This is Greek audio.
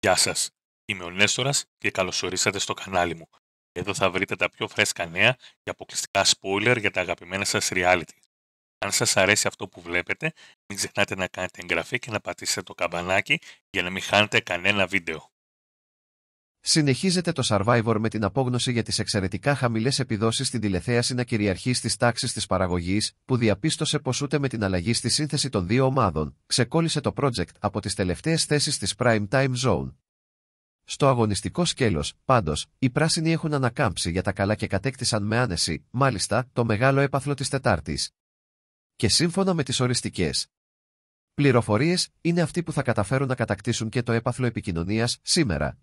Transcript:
Γεια σας, είμαι ο Νέστορας και καλώς ορίσατε στο κανάλι μου. Εδώ θα βρείτε τα πιο φρέσκα νέα και αποκλειστικά spoiler για τα αγαπημένα σας reality. Αν σας αρέσει αυτό που βλέπετε, μην ξεχνάτε να κάνετε εγγραφή και να πατήσετε το καμπανάκι για να μην χάνετε κανένα βίντεο. Συνεχίζεται το Survivor με την απόγνωση για τις εξαιρετικά χαμηλές επιδόσεις στην τηλεθέαση να κυριαρχεί στις τάξεις της παραγωγής, που διαπίστωσε πως ούτε με την αλλαγή στη σύνθεση των δύο ομάδων, ξεκόλλησε το project από τις τελευταίες θέσεις της Prime Time Zone. Στο αγωνιστικό σκέλος, πάντως, οι πράσινοι έχουν ανακάμψει για τα καλά και κατέκτησαν με άνεση, μάλιστα, το μεγάλο έπαθλο της Τετάρτης. Και σύμφωνα με τις οριστικές, Πληροφορίες είναι αυτοί που θα καταφέρουν να κατακτήσουν και το έπαθλο επικοινωνίας σήμερα,